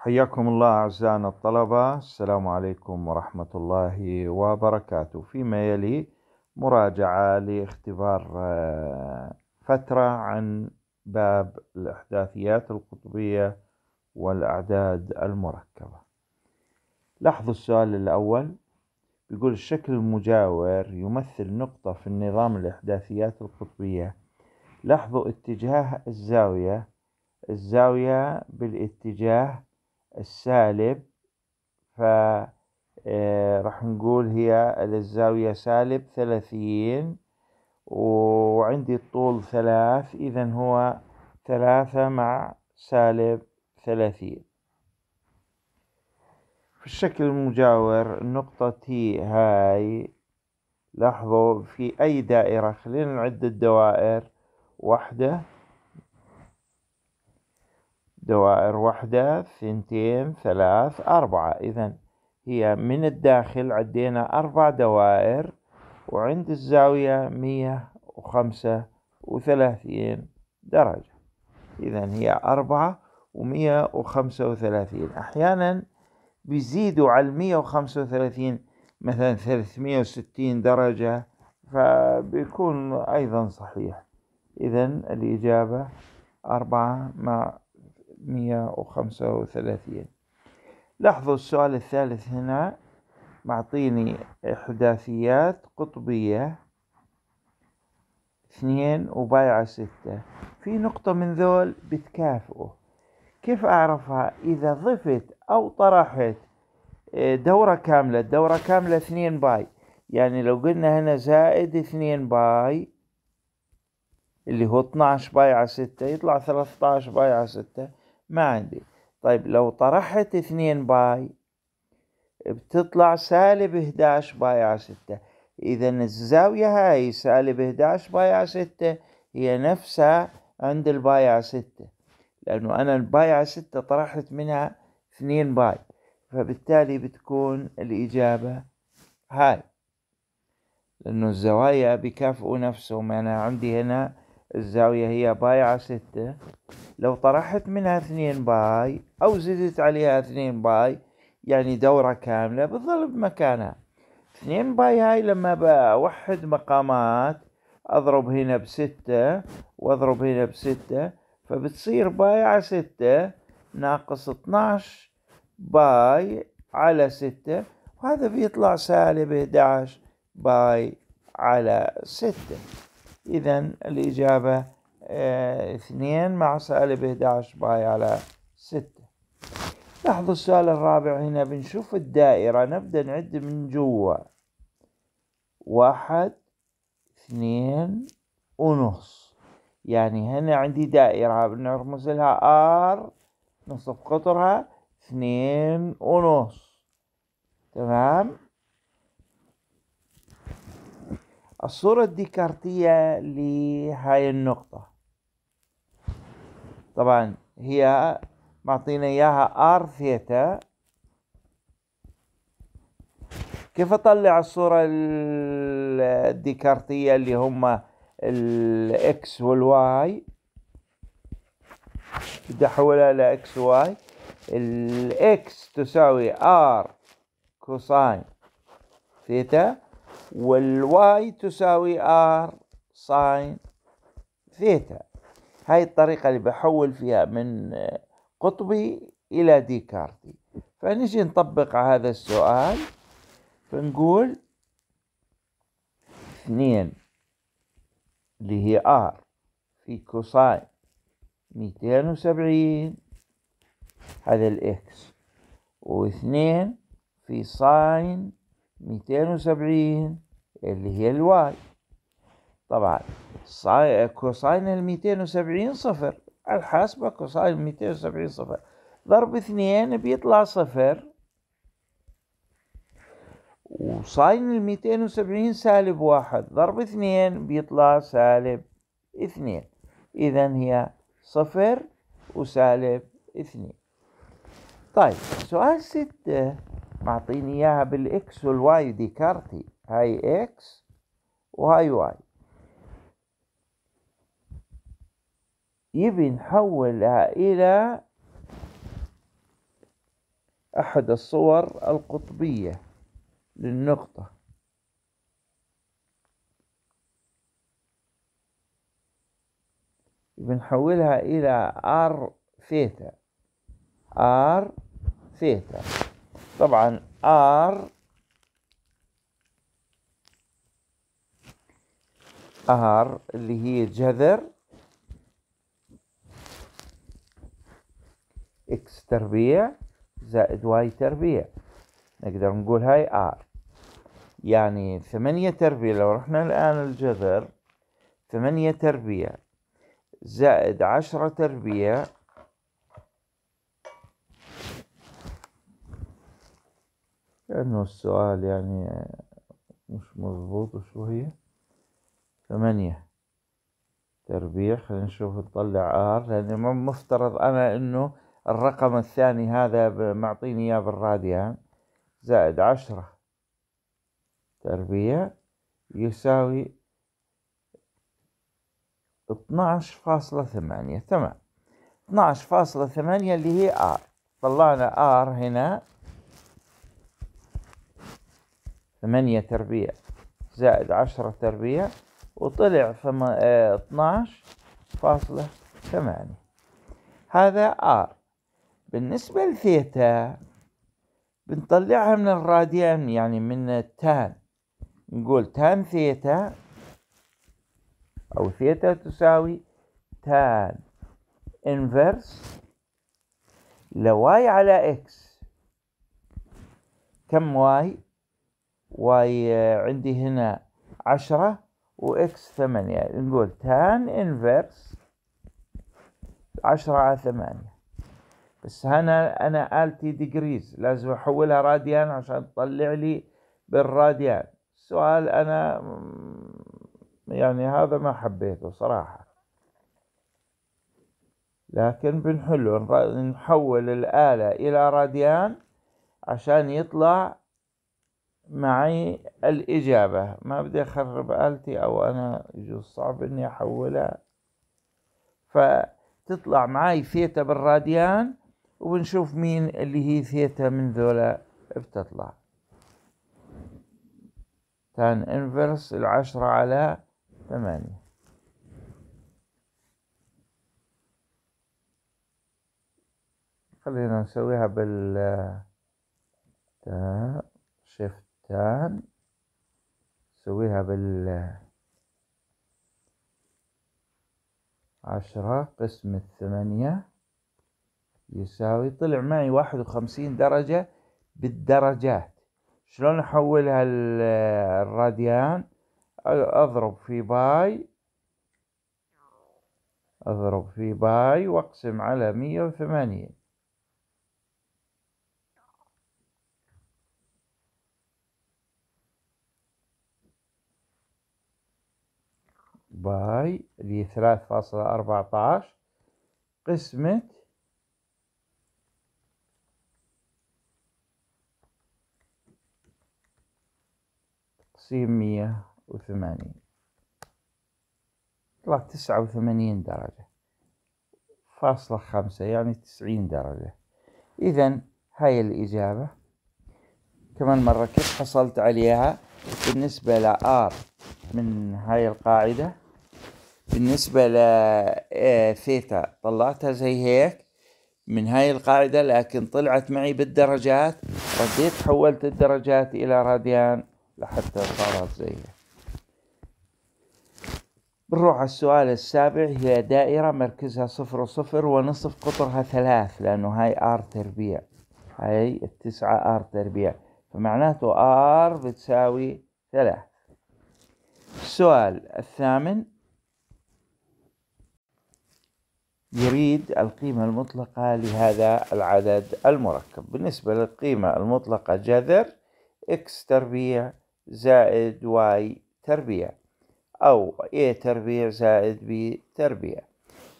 حياكم الله أعزائنا الطلبة السلام عليكم ورحمة الله وبركاته فيما يلي مراجعة لاختبار آه، فترة عن باب الإحداثيات القطبية والأعداد المركبة لاحظوا السؤال الأول يقول الشكل المجاور يمثل نقطة في النظام الإحداثيات القطبية لاحظوا اتجاه الزاوية الزاوية بالاتجاه السالب ف آه، راح نقول هي الزاوية سالب ثلاثين وعندي الطول ثلاث إذا هو ثلاثة مع سالب ثلاثين في الشكل المجاور النقطة تي هاي لاحظوا في أي دائرة خلينا نعد الدوائر واحدة دوائر واحدة ثنتين ثلاث أربعة إذا هي من الداخل عدينا أربع دوائر وعند الزاوية مية وخمسة وثلاثين درجة إذا هي أربعة ومية وخمسة وثلاثين أحيانا بيزيدوا على المية وخمسة وثلاثين مثلا ثلاثمية وستين درجة فبيكون أيضا صحيح إذا الإجابة أربعة مع 135 لاحظوا السؤال الثالث هنا معطيني إحداثيات قطبية اثنين وبايعة ستة في نقطة من ذول بتكافئه كيف أعرفها إذا ضفت أو طرحت آه، دورة كاملة الدورة كاملة اثنين باي يعني لو قلنا هنا زائد اثنين باي اللي هو 12 باي على 6 يطلع 13 باي على 6 ما عندي طيب لو طرحت اثنين باي بتطلع سالب 11 باي على 6 إذا الزاوية هاي سالب 11 باي على 6 هي نفسها عند الباي على 6 لأنه أنا الباي على 6 طرحت منها 2 باي فبالتالي بتكون الإجابة هاي لأنه الزوايا بكافئوا نفسهم أنا عندي هنا الزاوية هي باي على ستة لو طرحت منها اثنين باي أو زدت عليها اثنين باي يعني دورة كاملة بتظل بمكانها اثنين باي هاي لما بوحد مقامات أضرب هنا بستة وأضرب هنا بستة فبتصير باي على ستة ناقص اتناش باي على ستة وهذا بيطلع سالب 11 باي على ستة إذا الإجابة آه، اثنين مع سالب 11 باي على ستة لاحظوا السؤال الرابع هنا بنشوف الدائرة نبدأ نعد من جوا واحد اثنين ونص يعني هنا عندي دائرة بنرمز لها ار نصف قطرها اثنين ونص تمام الصورة الديكارتية لهاي النقطة طبعا هي معطينا اياها ار ثيتا كيف اطلع الصورة الديكارتية اللي هما الاكس والواي بدي احولها اكس واي الاكس تساوي ار كوساين ثيتا والواي تساوي ار ساين ثيتا هاي الطريقة اللي بحول فيها من قطبي إلى ديكارتي فنجي نطبق هذا السؤال فنقول اثنين اللي هي ار في كوساين ميتين وسبعين هذا الاكس واثنين في ساين 270 اللي هي الواي طبعا كوساين الميتين 270 صفر الحاسبة كوساين 270 صفر ضرب اثنين بيطلع صفر وصاين الميتين 270 سالب واحد ضرب اثنين بيطلع سالب اثنين إذا هي صفر وسالب اثنين طيب سؤال ستة معطيني اياها بالاكس والواي دي كارتي هاي اكس وهاي واي يبي نحولها الى احد الصور القطبية للنقطة بنحولها الى ار ثيتا ار ثيتا طبعا ار ار اللي هي جذر اكس تربيع زائد واي تربيع نقدر نقول هاي ار يعني ثمانية تربيع لو رحنا الآن الجذر ثمانية تربيع زائد عشرة تربيع لأنه السؤال يعني مش مظبوط وشو هي ثمانية تربيع خلينا نشوف نطلع ار لأنه ما مفترض أنا إنه الرقم الثاني هذا معطيني إياه بالراديان زائد عشرة تربيع يساوي اتناش فاصلة ثمانية تمام اتناش فاصلة ثمانية اللي هي ار طلعنا ار هنا ثمانية تربيع زائد عشرة تربيع وطلع اتناش آه، فاصلة ثمانية هذا ار بالنسبة لثيتا بنطلعها من الراديان يعني من التان نقول تان ثيتا أو ثيتا تساوي تان انفرس لواي على اكس كم واي وعندي آه، هنا عشرة وإكس ثمانية نقول تان إنفرس عشرة على ثمانية بس هنا أنا ألتي ديجريز لازم أحولها راديان عشان تطلع لي بالراديان سؤال أنا يعني هذا ما حبيته صراحة لكن بنحله نحول الآلة إلى راديان عشان يطلع معي الإجابة ما بدي أخرب آلتي أو أنا يجوز صعب إني أحولها فتطلع معي ثيتا بالراديان وبنشوف مين اللي هي ثيتا من ذولا بتطلع تان انفرس العشرة على ثمانية خلينا نسويها بال شيفت تمام سويها بال عشرة قسم الثمانية يساوي طلع معي واحد وخمسين درجة بالدرجات شلون احولها الراديان اضرب في باي اضرب في باي واقسم على مية وثمانين باي اللي هي ثلاث فاصلة أربعتاش قسمة تقسيم مية وثمانين طلع تسعة وثمانين درجة فاصلة خمسة يعني تسعين درجة إذا هاي الإجابة كمان مرة كيف حصلت عليها بالنسبة لآر من هاي القاعدة بالنسبة ثيتا آه، طلعتها زي هيك من هاي القاعدة لكن طلعت معي بالدرجات رديت حولت الدرجات إلى راديان لحتى صارت زي هيك بنروح على السؤال السابع هي دائرة مركزها صفر وصفر ونصف قطرها ثلاث لأنه هاي آر تربيع هاي التسعة آر تربيع فمعناته آر بتساوي ثلاث السؤال الثامن يريد القيمة المطلقة لهذا العدد المركب بالنسبة للقيمة المطلقة جذر x تربيع زائد y تربيع أو a تربيع زائد b تربيع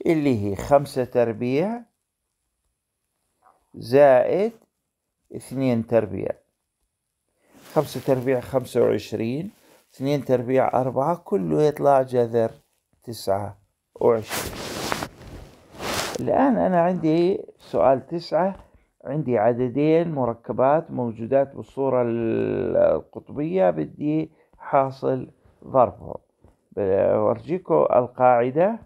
اللي هي خمسة تربيع زائد اثنين تربيع خمسة تربيع خمسة وعشرين اثنين تربيع أربعة كله يطلع جذر تسعة وعشرين الآن أنا عندي سؤال تسعة عندي عددين مركبات موجودات بالصورة القطبية بدي حاصل ضربهم أورجيكم القاعدة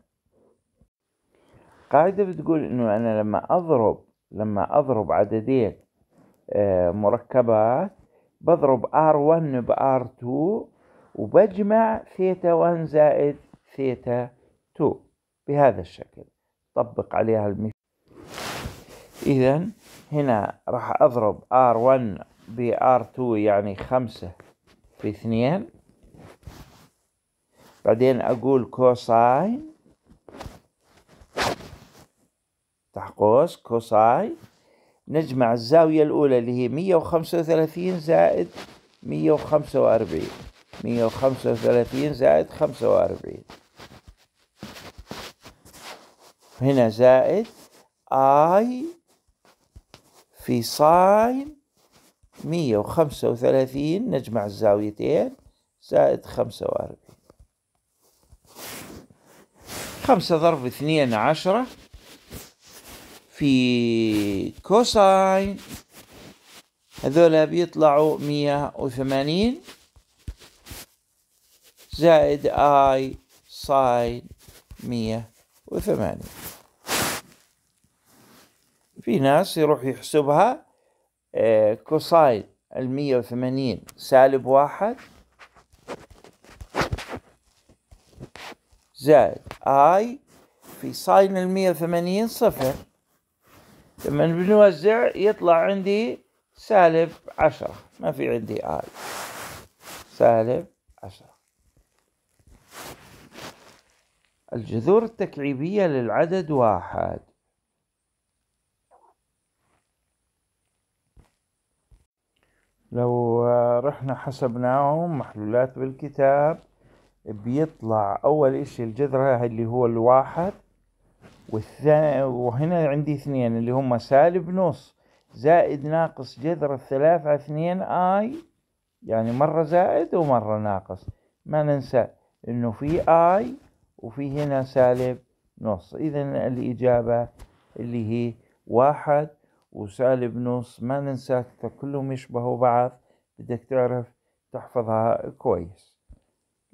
قاعدة بتقول إنه أنا لما أضرب لما أضرب عددين آه، مركبات بضرب R1 ب R2 وبجمع ثيتا 1 زائد ثيتا 2 بهذا الشكل طبق عليها المثال إذا هنا راح أضرب R1 ب R2 يعني خمسة في اثنين بعدين أقول كوساين افتح قوس كوساين نجمع الزاوية الأولى اللي هي مية وخمسة وثلاثين زائد مية وخمسة وأربعين مية وخمسة وثلاثين زائد خمسة وأربعين هنا زائد اي في ساين مية وخمسة وثلاثين نجمع الزاويتين زائد خمسة وأربعين خمسة ضرب اثنين عشرة في كوساين هذولا بيطلعوا مية وثمانين زائد اي ساين مية وثمانين في ناس يروح يحسبها آه، كوساين المية وثمانين سالب واحد زائد اي في ساين المية وثمانين صفر لما بنوزع يطلع عندي سالب عشرة ما في عندي اي سالب عشرة الجذور التكعيبية للعدد واحد لو رحنا حسبناهم محلولات بالكتاب بيطلع أول إشي الجذر اللي هو الواحد والثاني وهنا عندي اثنين اللي هم سالب نص زائد ناقص جذر الثلاثة اثنين اي يعني مرة زائد ومرة ناقص ما ننسى انه في اي وفي هنا سالب نص اذا الاجابة اللي هي واحد وسالب نص ما ننسى كلهم يشبهوا بعض بدك تعرف تحفظها كويس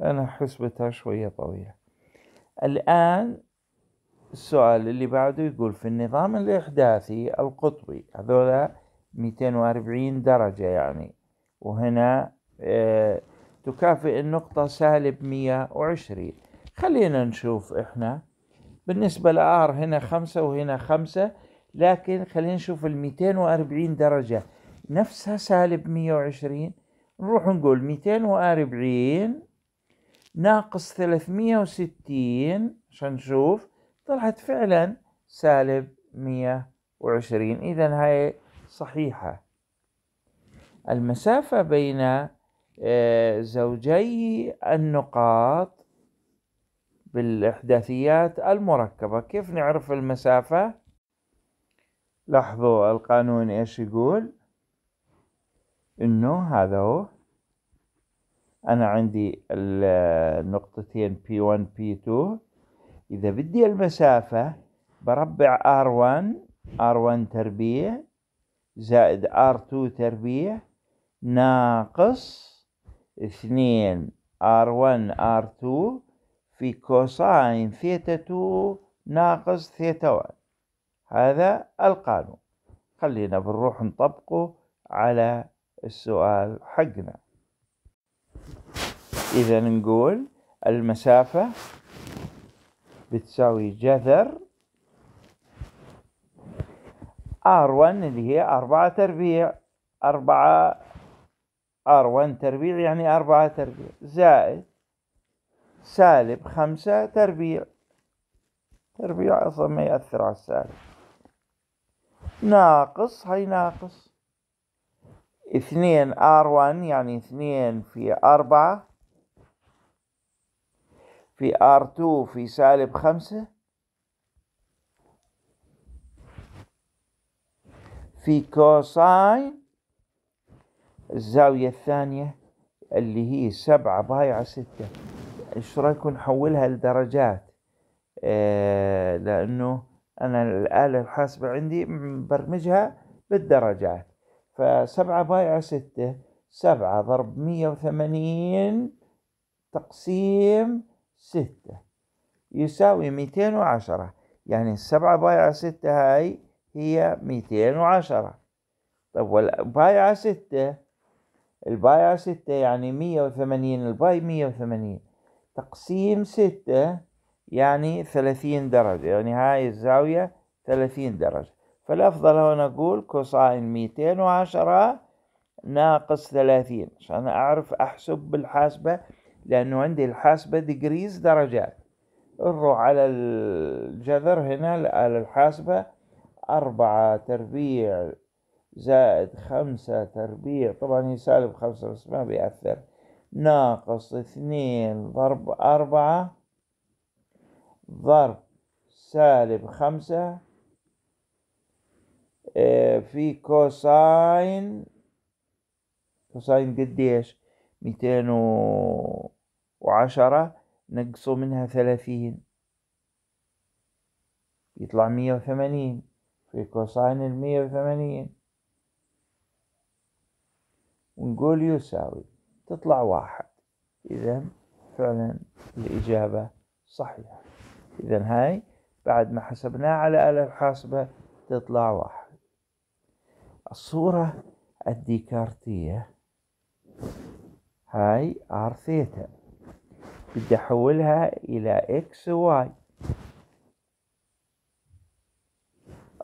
أنا حسبتها شوية طويلة الآن السؤال اللي بعده يقول في النظام الإحداثي القطبي هذولا 240 درجة يعني وهنا آه، تكافئ النقطة سالب 120 خلينا نشوف إحنا بالنسبة لآر هنا خمسة وهنا خمسة لكن خلينا نشوف ال 240 درجة نفسها سالب 120 نروح نقول 240 ناقص 360 عشان نشوف طلعت فعلا سالب 120 إذا هاي صحيحة المسافة بين آه، زوجي النقاط بالإحداثيات المركبة كيف نعرف المسافة؟ لاحظوا القانون ايش يقول انه هذا هو انا عندي النقطتين P1 P2 اذا بدي المسافة بربع R1 R1 تربيع زائد R2 تربيع ناقص اثنين R1 R2 في كوساين ثيتا 2 ناقص ثيتا 1 هذا القانون خلينا بنروح نطبقه على السؤال حقنا إذا نقول المسافة بتساوي جذر R1 اللي هي أربعة تربيع أربعة R1 تربيع يعني أربعة تربيع زائد سالب خمسة تربيع تربيع أصلا ما يأثر على السالب ناقص هاي ناقص اثنين ار 1 يعني اثنين في أربعة في ار 2 في سالب خمسة في كوساين الزاوية الثانية اللي هي سبعة بايعة ستة ايش رايكم نحولها لدرجات آه لأنه أنا الآلة الحاسبة عندي مبرمجها بالدرجات فسبعة بايع ستة سبعة ضرب مية وثمانين تقسيم ستة يساوي ميتين وعشرة يعني السبعة بايعة ستة هاي هي ميتين وعشرة طب والبايعة ستة البايعة ستة يعني مية وثمانين الباي مية وثمانين تقسيم ستة يعني ثلاثين درجة يعني هاي الزاوية ثلاثين درجة فالأفضل هون أقول كوساين ميتين وعشرة ناقص ثلاثين عشان أعرف أحسب بالحاسبة لأنه عندي الحاسبة ديجريز درجات نروح على الجذر هنا على الحاسبة أربعة تربيع زائد خمسة تربيع طبعا هي سالب خمسة بس ما بيأثر ناقص اثنين ضرب أربعة ضرب سالب خمسة آه، في كوساين كوساين قديش ميتين وعشرة نقصوا منها ثلاثين يطلع مية وثمانين في كوساين المية وثمانين ونقول يساوي تطلع واحد إذا فعلا الإجابة صحيحة إذا هاي بعد ما حسبناها على آلة الحاسبة تطلع واحد الصورة الديكارتية هاي ار ثيتا بدي احولها الى اكس واي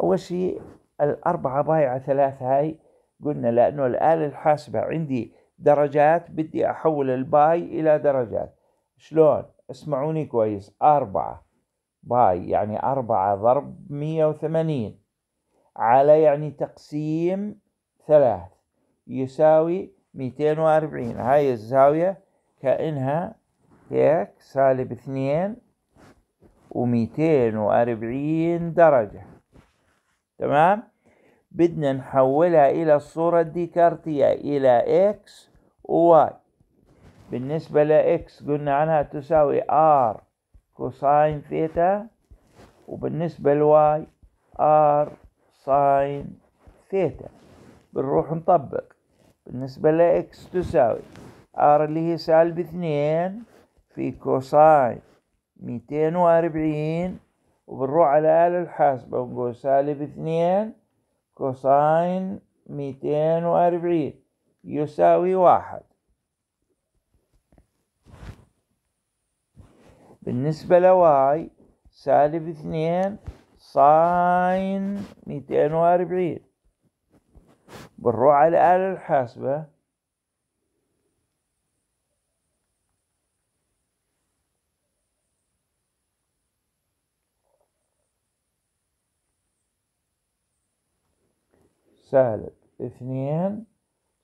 اول شيء الاربعة بايعة ثلاثة هاي قلنا لانه الآلة الحاسبة عندي درجات بدي احول الباي الى درجات شلون اسمعوني كويس اربعة باي يعني أربعة ضرب مية وثمانين على يعني تقسيم ثلاث يساوي ميتين وأربعين هاي الزاوية كأنها هيك سالب اثنين وميتين وأربعين درجة تمام بدنا نحولها إلى الصورة الديكارتية إلى إكس وواي بالنسبة لإكس قلنا عنها تساوي آر كوساين ثيتا وبالنسبة لواي ار ساين ثيتا بنروح نطبق بالنسبة لإكس تساوي ار اللي هي سالب اثنين في كوساين ميتين وأربعين وبنروح على آلة الحاسبة ونقول سالب اثنين كوساين ميتين وأربعين يساوي واحد بالنسبة لواي سالب اثنين صاين ميتين واربعين بنروح على الآلة الحاسبة سالب اثنين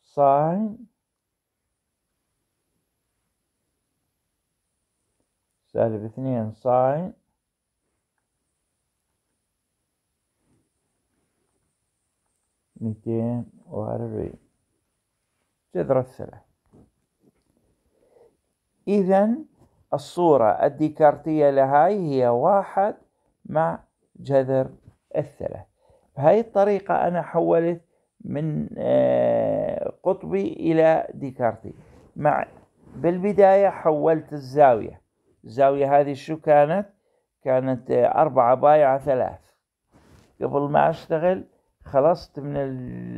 صاين سالب اثنين صاين ميتين وأربعين جذر الثلاث إذا الصورة الديكارتية لهاي هي واحد مع جذر الثلاث بهاي الطريقة أنا حولت من آه، قطبي إلى ديكارتي مع بالبداية حولت الزاوية الزاوية هذه شو كانت كانت آه، أربعة بايعة ثلاث قبل ما أشتغل خلصت من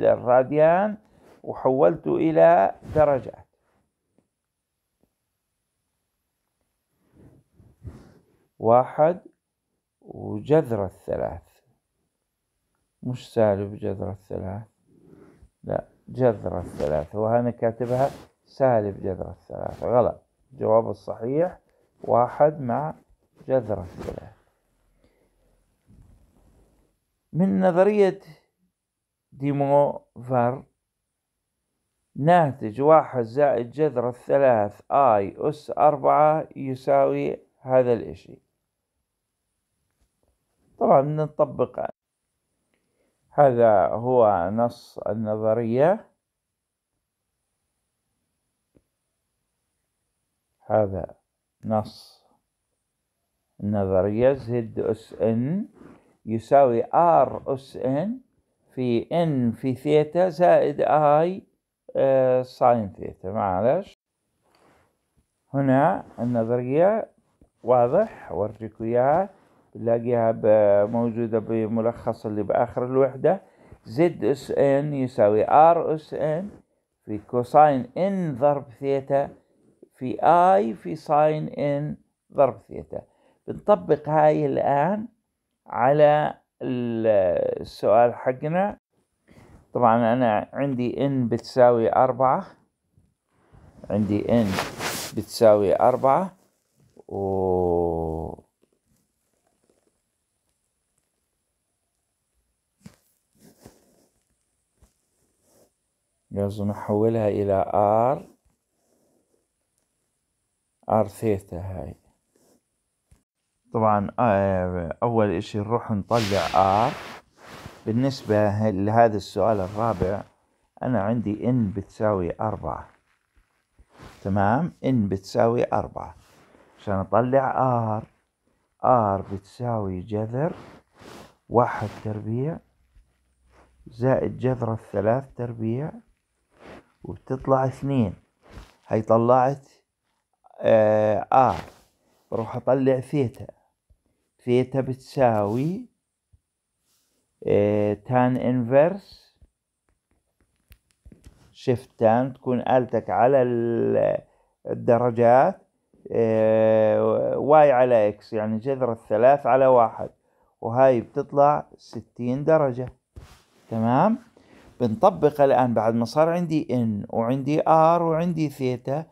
الراديان وحولته إلى درجات واحد وجذر الثلاث مش سالب جذر الثلاث لا جذر الثلاث وأنا كاتبها سالب جذر الثلاث غلط الجواب الصحيح واحد مع جذر الثلاث من نظرية ديموفر ناتج واحد زائد جذر الثلاث اي اس اربعة يساوي هذا الاشي طبعا نطبق هذا هو نص النظرية هذا نص النظرية زد أس إن يساوي ار اس ان في ان في ثيتا زائد اي آه ساين ثيتا معلش هنا النظرية واضح اوريكم اياها تلاقيها موجودة بملخص اللي باخر الوحدة زد اس ان يساوي ار اس ان في كوساين ان ضرب ثيتا في اي في ساين ان ضرب ثيتا بنطبق هاي الآن على السؤال حقنا طبعا أنا عندي n بتساوي أربعة عندي n بتساوي أربعة و لازم أحولها إلى R ارتيتا هاي طبعا آه، اول اشي نروح نطلع ار بالنسبة لهذا السؤال الرابع انا عندي ان بتساوي اربعة تمام ان بتساوي اربعة عشان اطلع ار ار بتساوي جذر واحد تربيع زائد جذر الثلاث تربيع وبتطلع اثنين هي طلعت ار آه، آه، بروح اطلع ثيتا ثيتا بتساوي تان انفرس شيفت تان تكون آلتك على الدرجات آه، واي على اكس يعني جذر الثلاث على واحد وهاي بتطلع ستين درجة تمام بنطبق الآن بعد ما صار عندي ان وعندي ار وعندي ثيتا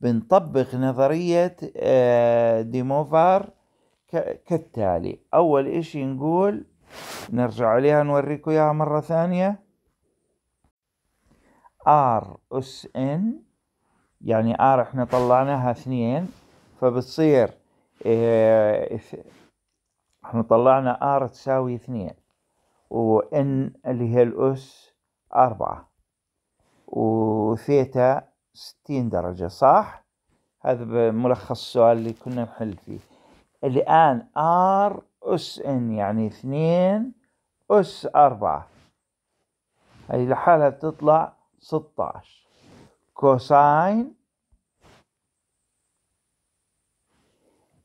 بنطبق نظرية آه، ديموفار كالتالي أول إشي نقول نرجع عليها نوريكم إياها مرة ثانية R أس N يعني R إحنا طلعناها اثنين فبتصير إيه إحنا طلعنا R تساوي اثنين و N اللي هي الأس أربعة وثيتا 60 درجة صح؟ هذا ملخص السؤال اللي كنا نحل فيه الآن R أس إن يعني اثنين أس أربعة هاي لحالها تطلع 16 كوساين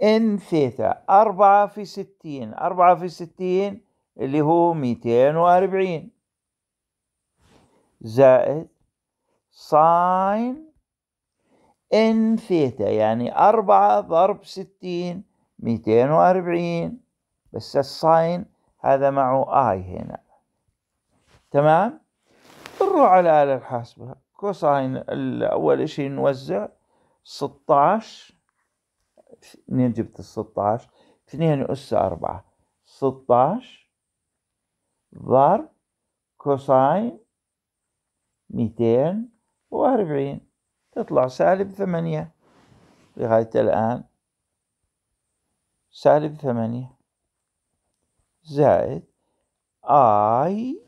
إن ثيتا أربعة في ستين أربعة في ستين اللي هو ميتين وأربعين زائد ساين ان ثيتا يعني أربعة ضرب ستين ميتين وأربعين بس الساين هذا معه آي هنا تمام نروح على آلة الحاسبة كوساين أول شيء نوزع ستاش منين جبت الستاش اثنين أس أربعة ستاش ضرب كوساين ميتين وأربعين تطلع سالب ثمانية لغاية الآن سالب ثمانية زائد آي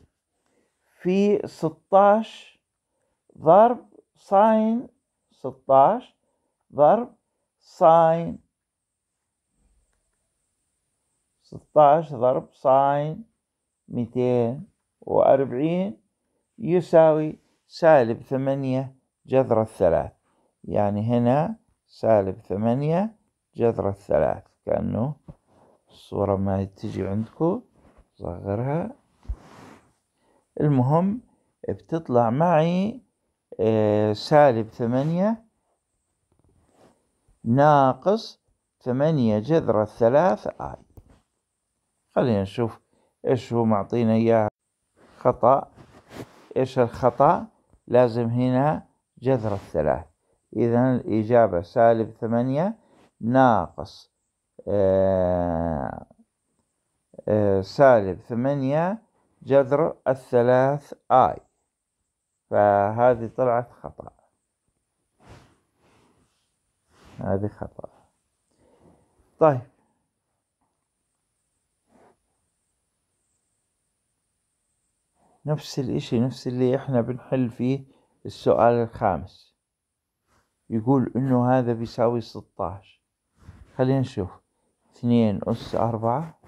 في ستاش ضرب ساين ستاش ضرب ساين ستاش ضرب ساين ميتين وأربعين يساوي سالب ثمانية جذر الثلاث يعني هنا سالب ثمانية جذر الثلاث كأنه الصورة ما تجي عندكم صغرها المهم بتطلع معي آه، سالب ثمانية ناقص ثمانية جذر الثلاث آي خلينا نشوف إيش هو معطينا إياه خطأ إيش الخطأ لازم هنا جذر الثلاث إذا الإجابة سالب ثمانية ناقص آه، آه، سالب ثمانية جذر الثلاث آي فهذه طلعت خطأ هذه خطأ طيب نفس الاشي نفس اللي احنا بنحل فيه السؤال الخامس يقول انه هذا بيساوي ستاش خلينا نشوف اثنين اس اربعة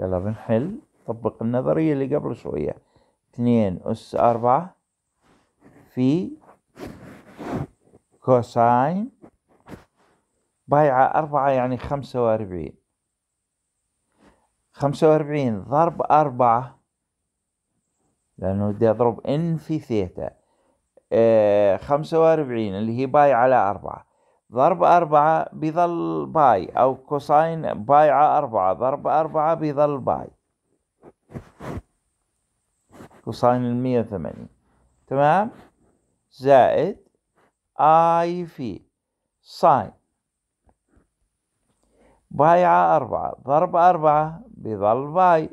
يلا بنحل طبق النظرية اللي قبل شوية اثنين اس اربعة في كوساين بايعة أربعة يعني خمسة وأربعين خمسة وأربعين ضرب أربعة لأنه بدي أضرب إن في ثيتا آه، خمسة وأربعين اللي هي باي على أربعة ضرب أربعة بيظل باي أو كوساين باي على أربعة ضرب أربعة بيظل باي كوساين المية وثمانين تمام زائد آي في ساين باي على أربعة ضرب أربعة بيظل باي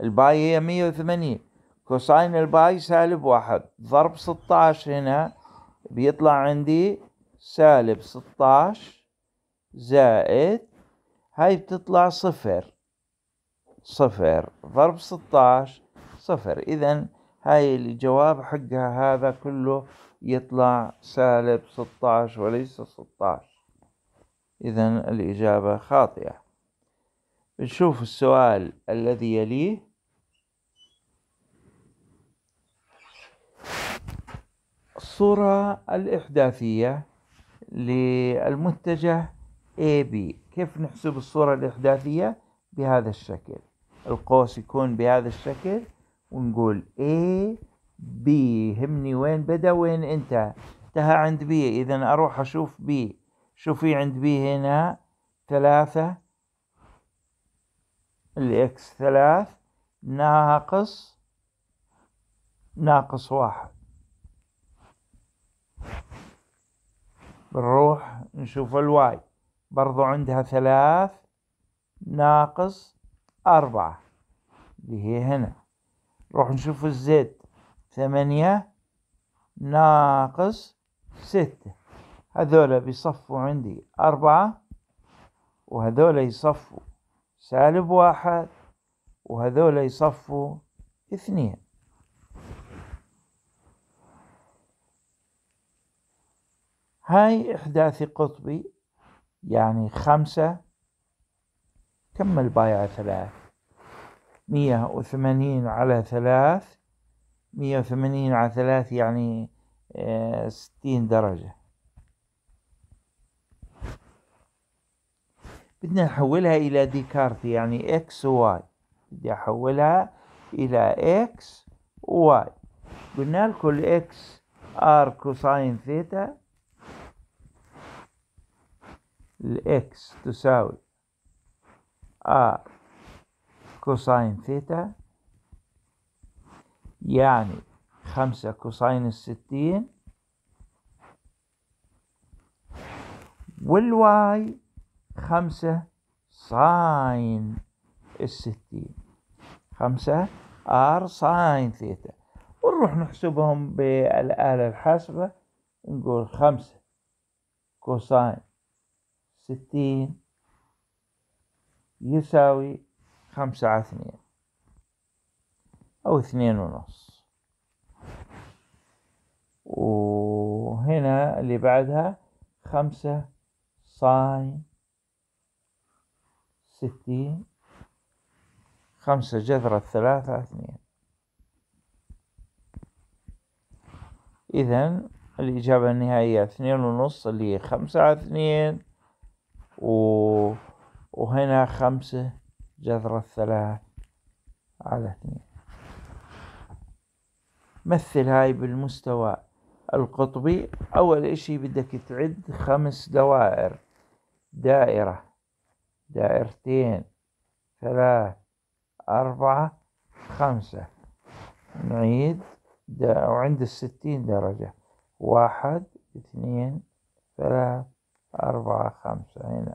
الباي هي مية وثمانين كوساين الباي سالب واحد ضرب ستاش هنا بيطلع عندي سالب ستاش زائد هاي بتطلع صفر صفر ضرب ستاش صفر إذا هاي الجواب حقها هذا كله يطلع سالب ستاش وليس ستاش إذا الإجابة خاطئة نشوف السؤال الذي يليه الصورة الإحداثية للمتجه AB كيف نحسب الصورة الإحداثية بهذا الشكل القوس يكون بهذا الشكل ونقول A B همني وين بدا وين انتهى انتهى عند B إذا أروح أشوف B شو في عند B هنا ثلاثة الإكس ثلاث ناقص ناقص واحد بنروح نشوف الواي برضو عندها ثلاث ناقص أربعة اللي هي هنا نروح نشوف الزد ثمانية ناقص ستة هذولا بيصفوا عندي أربعة وهذولا يصفوا سالب واحد وهذولا يصفوا اثنين هاي إحداثي قطبي يعني خمسة كم البايعة ثلاث مية وثمانين على ثلاث مية وثمانين على ثلاث يعني آه، ستين درجة بدنا نحولها إلى ديكارت يعني إكس وواي بدي أحولها إلى إكس وواي قلنا لكم الإكس ار كوساين ثيتا الإكس تساوي آر كوساين ثيتا يعني خمسة كوساين الستين والواي خمسة ساين الستين خمسة آر ساين ثيتا ونروح نحسبهم بالآلة الحاسبة نقول خمسة كوساين ستين يساوي خمسة على اثنين أو اثنين ونص وهنا اللي بعدها خمسة صاين ستين خمسة جذر الثلاثة اثنين إذا الإجابة النهائية اثنين ونص اللي هي خمسة على اثنين و... وهنا خمسة جذر الثلاث على اثنين مثل هاي بالمستوى القطبي أول إشي بدك تعد خمس دوائر دائرة دائرتين ثلاث أربعة خمسة نعيد وعند الستين درجة واحد اثنين ثلاث أربعة خمسة هنا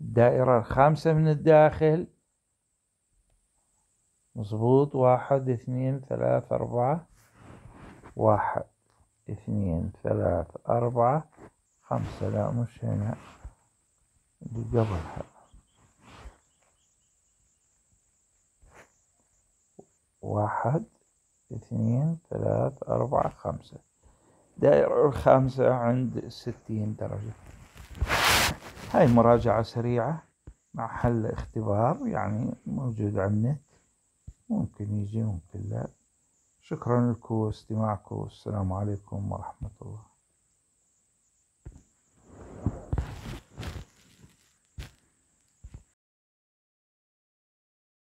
الدائرة الخامسة من الداخل مظبوط واحد اثنين ثلاث أربعة واحد اثنين ثلاث أربعة خمسة لا مش هنا دي قبلها واحد اثنين ثلاث أربعة خمسة دائرة الخامسة عند ستين درجة هاي مراجعة سريعة مع حل اختبار يعني موجود على ممكن يجي ممكن لا شكرا لكم استماعكم والسلام عليكم ورحمة الله